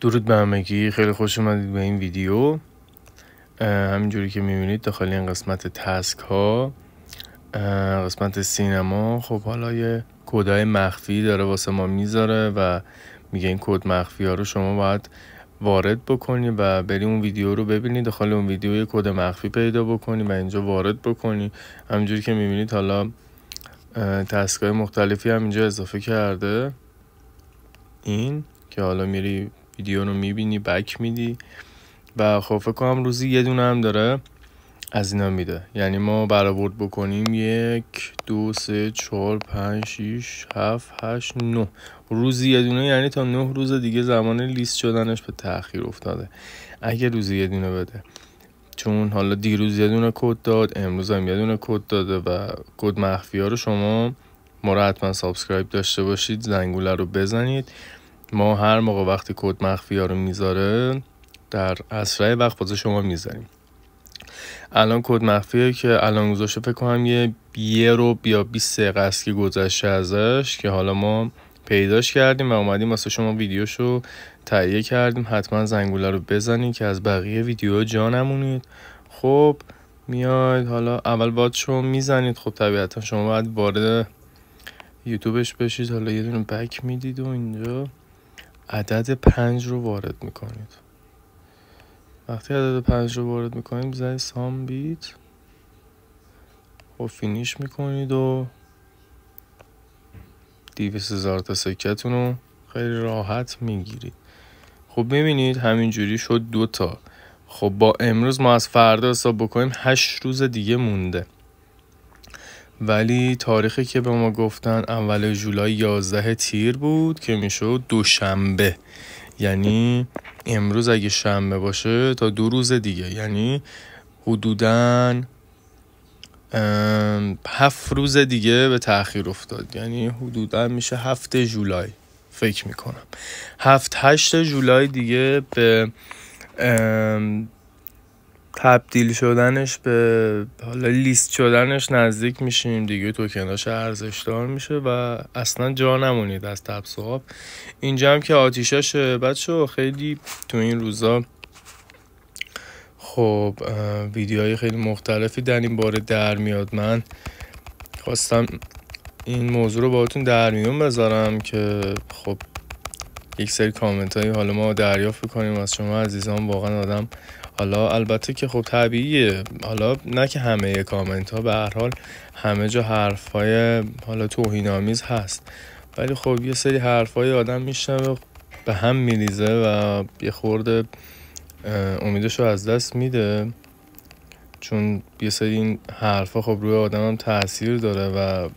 درود به همگی خیلی خوش اومدید به این ویدیو همینجوری که میبینید داخل این قسمت تسک ها قسمت سینما خب حالا یه کودهای مخفی داره واسه ما میذاره و میگه این کد مخفی ها رو شما باید وارد بکنی و بری اون ویدیو رو ببینید داخل اون ویدیو یه کد مخفی پیدا بکنی و اینجا وارد بکنی همینجوری که میبینید حالا تسک های مختلفی هم اینجا اضافه کرده این که حالا میری ویدیو رو میبینی بک میدی و خب فکر کنم روزی یه دونه هم داره از اینا میده یعنی ما برآورد بکنیم یک دو سه چهار پنج شیش هفت هشت نه روزی یه دونه یعنی تا نه روز دیگه زمان لیست شدنش به تاخیر افتاده اگه روزی یه دونه بده چون حالا دیروز یه دونه کد داد امروز هم یه دونه کد داده و کد مخفی ها رو شما ما حتما سابسکرایب داشته باشید زنگوله رو بزنید ما هر موقع وقتی کد مخفی ها رو میذاره در اسرع وقت بازه شما میذاریم الان کد مخفیه که الان گذاشته فکر کنم یه یه رو یا 20 دقیقه که گذشته ازش که حالا ما پیداش کردیم و اومدیم واسه شما ویدیوشو تهیه کردیم حتما زنگوله رو بزنید که از بقیه ویدیو جا نمونید خب میاد حالا اول باید شما میزنید خب طبیعتا شما باید وارد یوتیوبش بشید حالا یه دونه بک میدید و اینجا عدد پنج رو وارد میکنید وقتی عدد پنج رو وارد میکنید بزنید سام بیت و فینیش میکنید و دیویس هزار تا سکتون رو خیلی راحت میگیرید خب میبینید همینجوری شد دوتا خب با امروز ما از فردا حساب بکنیم هشت روز دیگه مونده ولی تاریخی که به ما گفتن اول جولای 11 تیر بود که میشد دوشنبه یعنی امروز اگه شنبه باشه تا دو روز دیگه یعنی حدودا هفت روز دیگه به تاخیر افتاد یعنی حدودا میشه هفت جولای فکر میکنم هفت هشت جولای دیگه به تبدیل شدنش به حالا لیست شدنش نزدیک میشیم دیگه توکناش ارزشدار میشه و اصلا جا نمونید از تب صحاب اینجا هم که آتیشش بچه خیلی تو این روزا خب ویدیوهای خیلی مختلفی در این باره در میاد من خواستم این موضوع رو باهاتون در میون بذارم که خب یک سری کامنت هایی حالا ما دریافت کنیم از شما عزیزان واقعا آدم حالا البته که خب طبیعیه حالا نه که همه کامنت ها به هر حال همه جا حرف های حالا توهین هست ولی خب یه سری حرف های آدم و به هم میلیزه و یه خورده امیدش رو از دست میده چون یه سری این ها خب روی آدمم تاثیر داره و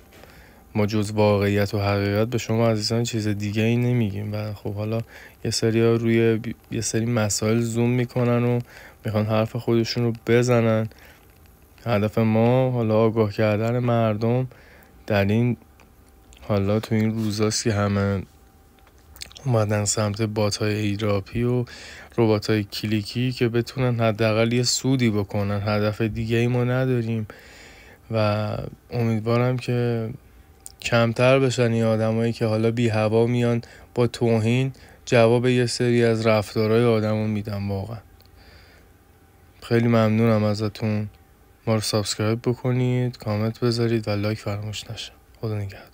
ما جز واقعیت و حقیقت به شما عزیزان چیز دیگه ای نمیگیم و خب حالا یه سری روی یه سری مسائل زوم میکنن و میخوان حرف خودشون رو بزنن هدف ما حالا آگاه کردن مردم در این حالا تو این روزاست که همه اومدن سمت بات های ایراپی و ربات های کلیکی که بتونن حداقل یه سودی بکنن هدف دیگه ای ما نداریم و امیدوارم که کمتر بشن این آدمایی که حالا بی هوا میان با توهین جواب یه سری از رفتارهای آدمو میدن واقعا خیلی ممنونم ازتون ما رو سابسکرایب بکنید کامنت بذارید و لایک فراموش نشه خدا نگهدار